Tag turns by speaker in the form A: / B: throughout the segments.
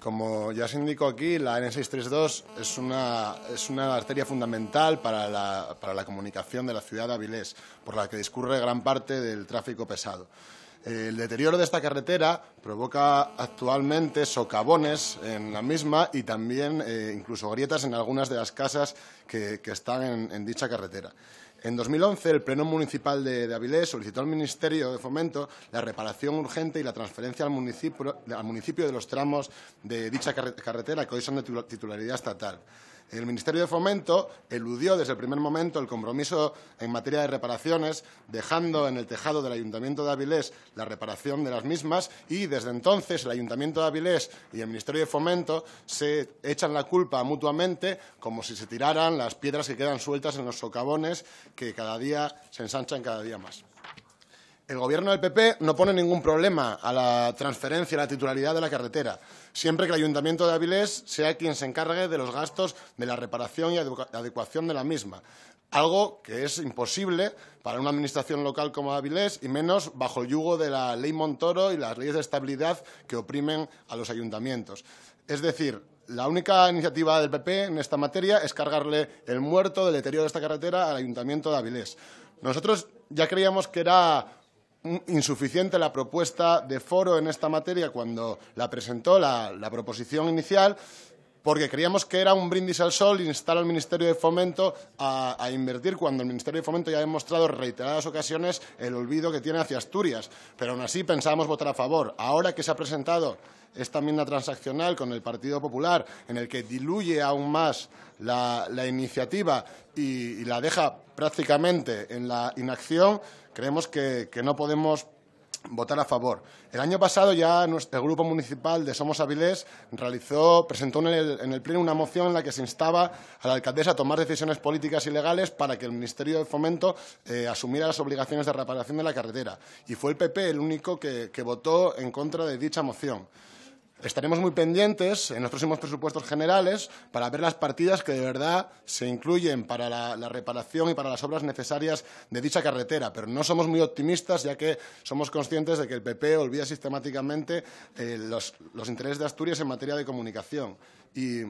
A: Como ya se indicó aquí, la N632 es una, es una arteria fundamental para la, comunicación de la ciudad de Avilés, por la que discurre gran parte del tráfico pesado. El deterioro de esta carretera provoca actualmente socavones en la misma y también eh, incluso grietas en algunas de las casas que, están en dicha carretera. En 2011, el Pleno Municipal de, Avilés solicitó al Ministerio de Fomento la reparación urgente y la transferencia al municipio, al municipio de los tramos de dicha carretera que hoy son de titularidad estatal. El Ministerio de Fomento eludió desde el primer momento el compromiso en materia de reparaciones, dejando en el tejado del Ayuntamiento de Avilés la reparación de las mismas y desde entonces el Ayuntamiento de Avilés y el Ministerio de Fomento se echan la culpa mutuamente como si se tiraran las piedras que quedan sueltas en los socavones que cada día se ensanchan cada día más el gobierno del PP no pone ningún problema a la transferencia, a la titularidad de la carretera, siempre que el Ayuntamiento de Avilés sea quien se encargue de los gastos de la reparación y adecuación de la misma. Algo que es imposible para una administración local como Avilés y menos bajo el yugo de la ley Montoro y las leyes de estabilidad que oprimen a los ayuntamientos. Es decir, la única iniciativa del PP en esta materia es cargarle el muerto del deterioro de esta carretera al Ayuntamiento de Avilés. Nosotros ya creíamos que era insuficiente la propuesta de foro en esta materia cuando la presentó la, proposición inicial porque creíamos que era un brindis al sol instar al Ministerio de Fomento a, invertir cuando el Ministerio de Fomento ya ha demostrado en reiteradas ocasiones el olvido que tiene hacia Asturias. Pero aún así pensábamos votar a favor. Ahora que se ha presentado esta enmienda transaccional con el Partido Popular, en el que diluye aún más la, iniciativa y, la deja prácticamente en la inacción, creemos que no podemos votar a favor. El año pasado ya el Grupo Municipal de Somos Avilés realizó, presentó en el, Pleno una moción en la que se instaba a la alcaldesa a tomar decisiones políticas y legales para que el Ministerio de Fomento eh, asumiera las obligaciones de reparación de la carretera. Y fue el PP el único que votó en contra de dicha moción. Estaremos muy pendientes en nuestros próximos presupuestos generales para ver las partidas que de verdad se incluyen para la, reparación y para las obras necesarias de dicha carretera, pero no somos muy optimistas ya que somos conscientes de que el PP olvida sistemáticamente eh, los, intereses de Asturias en materia de comunicación. Y,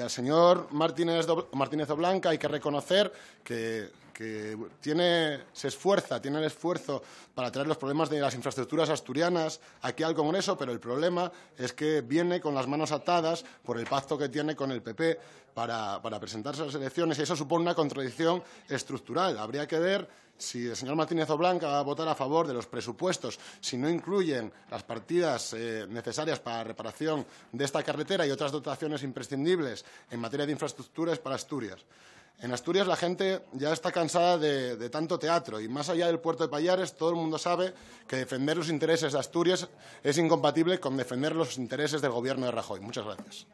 A: al señor Martínez, Martínez Oblanca hay que reconocer que que tiene, se esfuerza, tiene el esfuerzo para traer los problemas de las infraestructuras asturianas aquí al Congreso, pero el problema es que viene con las manos atadas por el pacto que tiene con el PP para, presentarse a las elecciones y eso supone una contradicción estructural. Habría que ver si el señor Martínez Oblanca va a votar a favor de los presupuestos, si no incluyen las partidas eh, necesarias para la reparación de esta carretera y otras dotaciones imprescindibles en materia de infraestructuras para Asturias. En Asturias la gente ya está cansada de, tanto teatro y más allá del puerto de Payares todo el mundo sabe que defender los intereses de Asturias es incompatible con defender los intereses del gobierno de Rajoy. Muchas gracias.